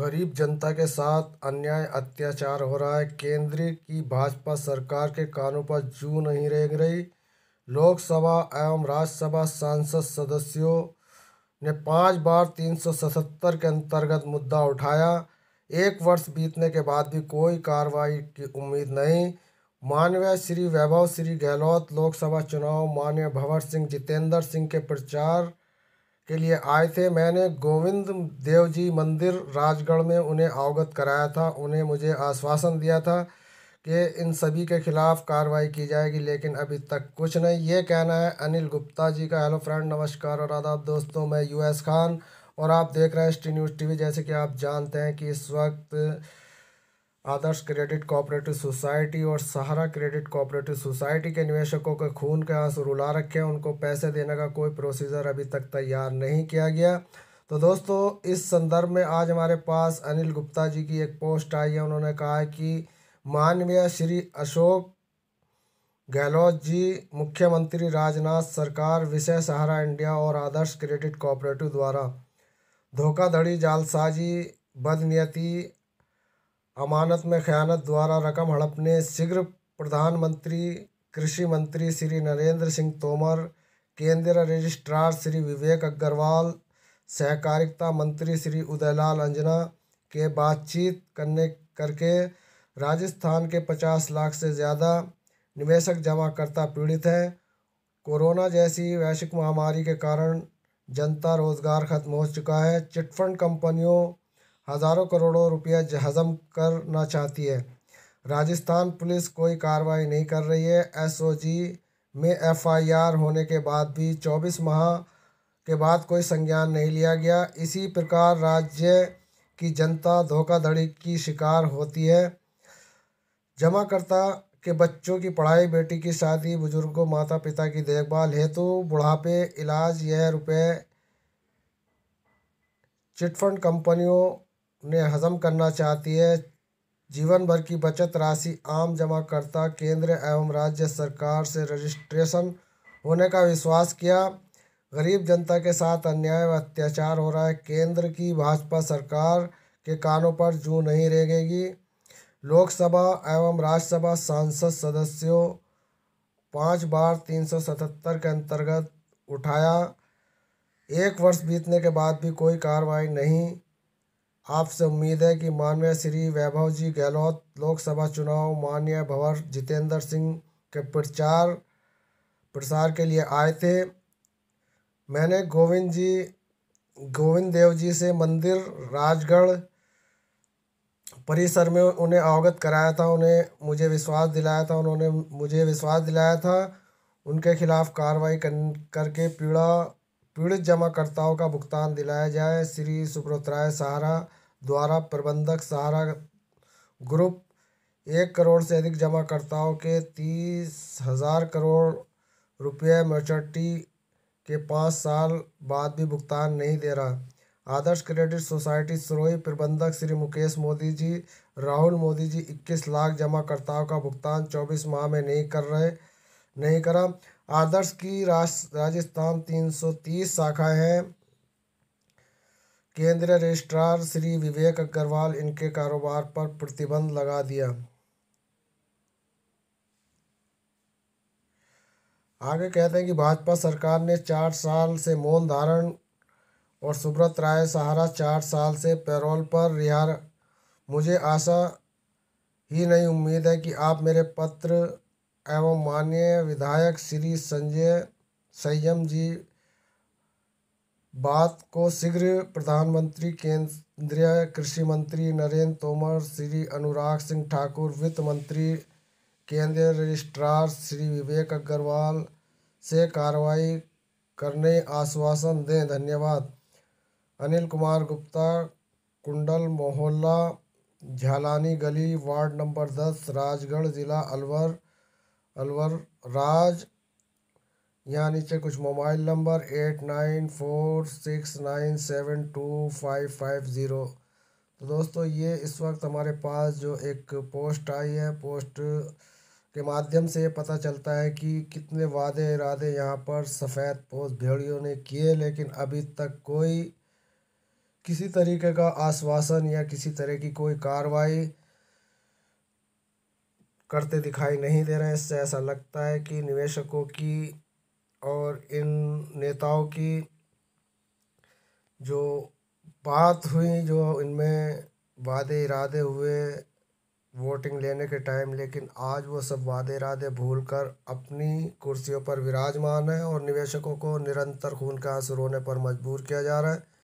गरीब जनता के साथ अन्याय अत्याचार हो रहा है केंद्र की भाजपा सरकार के कानों पर जू नहीं रेंग रही लोकसभा एवं राज्यसभा सांसद सदस्यों ने पांच बार तीन सौ सतहत्तर के अंतर्गत मुद्दा उठाया एक वर्ष बीतने के बाद भी कोई कार्रवाई की उम्मीद नहीं मानवीय श्री वैभव श्री गहलोत लोकसभा चुनाव मान्य भंवर सिंह जितेंद्र सिंह के प्रचार के लिए आए थे मैंने गोविंद देव जी मंदिर राजगढ़ में उन्हें अवगत कराया था उन्हें मुझे आश्वासन दिया था कि इन सभी के खिलाफ कार्रवाई की जाएगी लेकिन अभी तक कुछ नहीं ये कहना है अनिल गुप्ता जी का हेलो फ्रेंड नमस्कार और आदाब दोस्तों मैं यूएस खान और आप देख रहे हैं एस टी न्यूज़ टी जैसे कि आप जानते हैं कि इस वक्त आदर्श क्रेडिट कोऑपरेटिव सोसाइटी और सहारा क्रेडिट कोऑपरेटिव सोसाइटी के निवेशकों के खून के आंसू रुला रखे हैं उनको पैसे देने का कोई प्रोसीजर अभी तक तैयार नहीं किया गया तो दोस्तों इस संदर्भ में आज हमारे पास अनिल गुप्ता जी की एक पोस्ट आई है उन्होंने कहा है कि माननीय श्री अशोक गहलोत जी मुख्यमंत्री राजनाथ सरकार विषय सहारा इंडिया और आदर्श क्रेडिट कोऑपरेटिव द्वारा धोखाधड़ी जालसाजी बदनीयती अमानत में खयानत द्वारा रकम हड़पने शीघ्र प्रधानमंत्री कृषि मंत्री श्री नरेंद्र सिंह तोमर केंद्रीय रजिस्ट्रार श्री विवेक अग्रवाल सहकारिता मंत्री श्री उदयलाल अंजना के बातचीत करने करके राजस्थान के पचास लाख से ज़्यादा निवेशक जमाकर्ता पीड़ित हैं कोरोना जैसी वैश्विक महामारी के कारण जनता रोजगार खत्म हो चुका है चिटफंड कंपनियों हज़ारों करोड़ों रुपया हजम करना चाहती है राजस्थान पुलिस कोई कार्रवाई नहीं कर रही है एसओजी में एफआईआर होने के बाद भी चौबीस माह के बाद कोई संज्ञान नहीं लिया गया इसी प्रकार राज्य की जनता धोखाधड़ी की शिकार होती है जमाकर्ता के बच्चों की पढ़ाई बेटी की शादी बुजुर्गों माता पिता की देखभाल हेतु बुढ़ापे इलाज यह रुपये चिटफंड कंपनियों उन्हें हज़म करना चाहती है जीवन भर की बचत राशि आम जमाकर्ता केंद्र एवं राज्य सरकार से रजिस्ट्रेशन होने का विश्वास किया गरीब जनता के साथ अन्याय व अत्याचार हो रहा है केंद्र की भाजपा सरकार के कानों पर जू नहीं रहेगी लोकसभा एवं राज्यसभा सांसद सदस्यों पाँच बार तीन सौ सतहत्तर के अंतर्गत उठाया एक वर्ष बीतने के बाद भी कोई कार्रवाई नहीं आपसे उम्मीद है कि माननीय श्री वैभव जी गहलोत लोकसभा चुनाव माननीय भंवर जितेंद्र सिंह के प्रचार प्रसार के लिए आए थे मैंने गोविंद जी गोविंद देव जी से मंदिर राजगढ़ परिसर में उन्हें अवगत कराया था उन्हें मुझे विश्वास दिलाया था उन्होंने मुझे विश्वास दिलाया था उनके खिलाफ कार्रवाई कर, करके पीड़ा पीड़ित जमाकर्ताओं का भुगतान दिलाया जाए श्री सुब्रत राय सहारा द्वारा प्रबंधक सहारा ग्रुप एक करोड़ से अधिक जमाकर्ताओं के तीस हजार करोड़ रुपये मैच्योरिटी के पाँच साल बाद भी भुगतान नहीं दे रहा आदर्श क्रेडिट सोसाइटी सरोई प्रबंधक श्री मुकेश मोदी जी राहुल मोदी जी 21 लाख जमाकर्ताओं का भुगतान 24 माह में नहीं कर रहे नहीं करा आदर्श की राजस्थान 330 शाखाएं हैं केंद्रीय रजिस्ट्रार श्री विवेक अग्रवाल इनके कारोबार पर प्रतिबंध लगा दिया आगे कहते हैं कि भाजपा सरकार ने चार साल से मौन धारण और सुब्रत राय सहारा चार साल से पैरोल पर रिहा मुझे आशा ही नहीं उम्मीद है कि आप मेरे पत्र एवं माननीय विधायक श्री संजय संयम जी बात को शीघ्र प्रधानमंत्री केंद्रीय कृषि मंत्री नरेंद्र तोमर श्री अनुराग सिंह ठाकुर वित्त मंत्री केंद्रीय रजिस्ट्रार श्री विवेक अग्रवाल से कार्रवाई करने आश्वासन दें धन्यवाद अनिल कुमार गुप्ता कुंडल मोहल्ला झालानी गली वार्ड नंबर दस राजगढ़ ज़िला अलवर अलवर राज यहाँ नीचे कुछ mobile number eight nine four six nine seven two five five zero तो दोस्तों ये इस वक्त हमारे पास जो एक पोस्ट आई है पोस्ट के माध्यम से ये पता चलता है कि कितने वादे इरादे यहाँ पर सफ़ेद पोस्ट भेड़ियों ने किए लेकिन अभी तक कोई किसी तरीके का आश्वासन या किसी तरह की कोई कार्रवाई करते दिखाई नहीं दे रहे हैं इससे ऐसा लगता है कि निवेशकों की और इन नेताओं की जो बात हुई जो इनमें वादे इरादे हुए वोटिंग लेने के टाइम लेकिन आज वो सब वादे इरादे भूल कर अपनी कुर्सियों पर विराजमान है और निवेशकों को निरंतर खून का आंसू रोने पर मजबूर किया जा रहा है